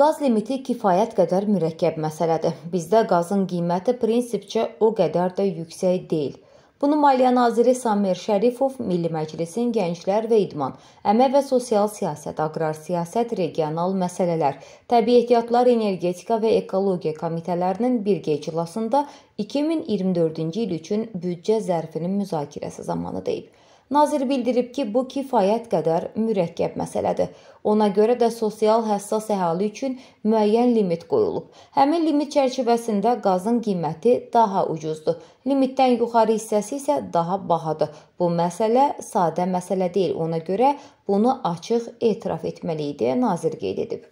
Qaz limiti kifayət qədər mürəkkəb məsələdir. Bizdə qazın qiyməti prinsipcə o qədər də yüksək deyil. Bunu Maliyyə naziri Samir Şərifov Milli Məclisin Gənclər və İdman, Əmək və Sosial Siyasət, Aqrar Siyasət, Regional Məsələlər, Təbii Ehtiyatlar, Energetika və Ekologiya komitələrinin birgə iclasında 2024-cü il üçün büdcə zərfinin müzakirəsi zamanı deyib. Nazir bildirib ki, bu kifayət qədər mürəkkəb məsələdir. Ona görə də sosial həssas əhali üçün müəyyən limit qoyulub. Həmin limit çərçivəsində qazın qiyməti daha ucuzdur. Limitdən yuxarı hissəsi isə daha bahadır. Bu məsələ sadə məsələ deyil. Ona görə bunu açıq etiraf etməli idi, nazir qeyd edib.